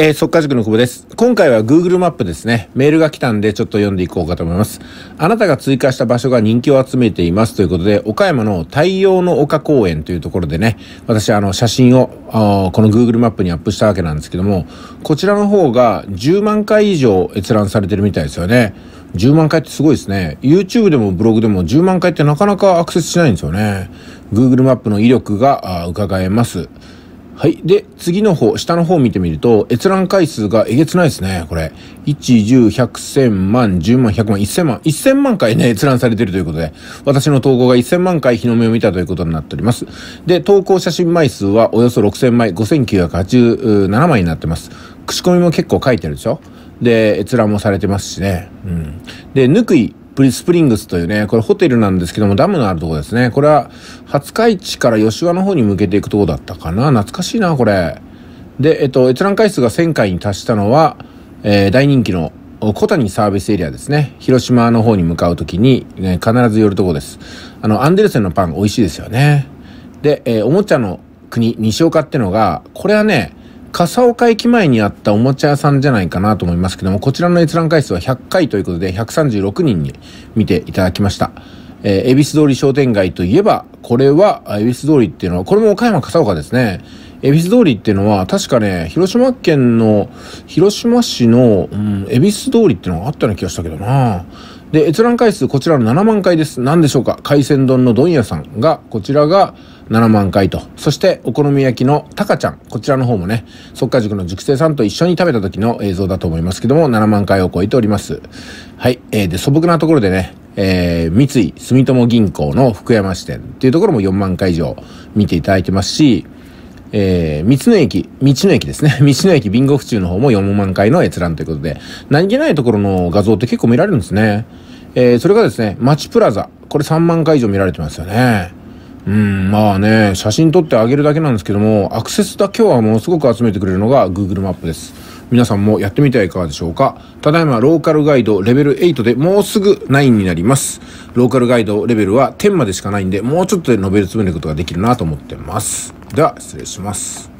えー、速稼塾の久保です。今回は Google マップですね。メールが来たんでちょっと読んでいこうかと思います。あなたが追加した場所が人気を集めていますということで、岡山の太陽の丘公園というところでね、私あの写真をこの Google マップにアップしたわけなんですけども、こちらの方が10万回以上閲覧されてるみたいですよね。10万回ってすごいですね。YouTube でもブログでも10万回ってなかなかアクセスしないんですよね。Google マップの威力が伺えます。はい。で、次の方、下の方を見てみると、閲覧回数がえげつないですね、これ。1、10、100、1000万、10万、100万、1000万。1000万回ね、閲覧されてるということで、私の投稿が1000万回日の目を見たということになっております。で、投稿写真枚数はおよそ6000枚、5987枚になってます。口コミも結構書いてるでしょで、閲覧もされてますしね。うん。で、ぬくいプリスプリングスというね、これホテルなんですけども、ダムのあるところですね。これは、廿日市から吉和の方に向けていくとこだったかな。懐かしいな、これ。で、えっと、閲覧回数が1000回に達したのは、えー、大人気の小谷サービスエリアですね。広島の方に向かうときに、ね、必ず寄るとこです。あの、アンデルセンのパン美味しいですよね。で、えー、おもちゃの国、西岡ってのが、これはね、笠岡駅前にあったおもちゃ屋さんじゃないかなと思いますけども、こちらの閲覧回数は100回ということで、136人に見ていただきました。えー、恵比寿通り商店街といえば、これは、恵比寿通りっていうのは、これも岡山笠岡ですね。恵比寿通りっていうのは、確かね、広島県の、広島市の、うん、恵比寿通りっていうのがあったような気がしたけどなで、閲覧回数、こちらの7万回です。何でしょうか海鮮丼の問屋さんが、こちらが、7万回と。そして、お好み焼きのタカちゃん。こちらの方もね、即か、塾の塾生さんと一緒に食べた時の映像だと思いますけども、7万回を超えております。はい。えー、で、素朴なところでね、えー、三井住友銀行の福山支店っていうところも4万回以上見ていただいてますし、えー、道の駅、道の駅ですね。道の駅ビンゴ府中の方も4万回の閲覧ということで、何気ないところの画像って結構見られるんですね。えー、それがですね、マチプラザ。これ3万回以上見られてますよね。うん、まあね、写真撮ってあげるだけなんですけども、アクセスだけはものすごく集めてくれるのが Google マップです。皆さんもやってみてはいかがでしょうかただいまローカルガイドレベル8でもうすぐ9になります。ローカルガイドレベルは10までしかないんで、もうちょっとでノベル詰めることができるなと思ってます。では、失礼します。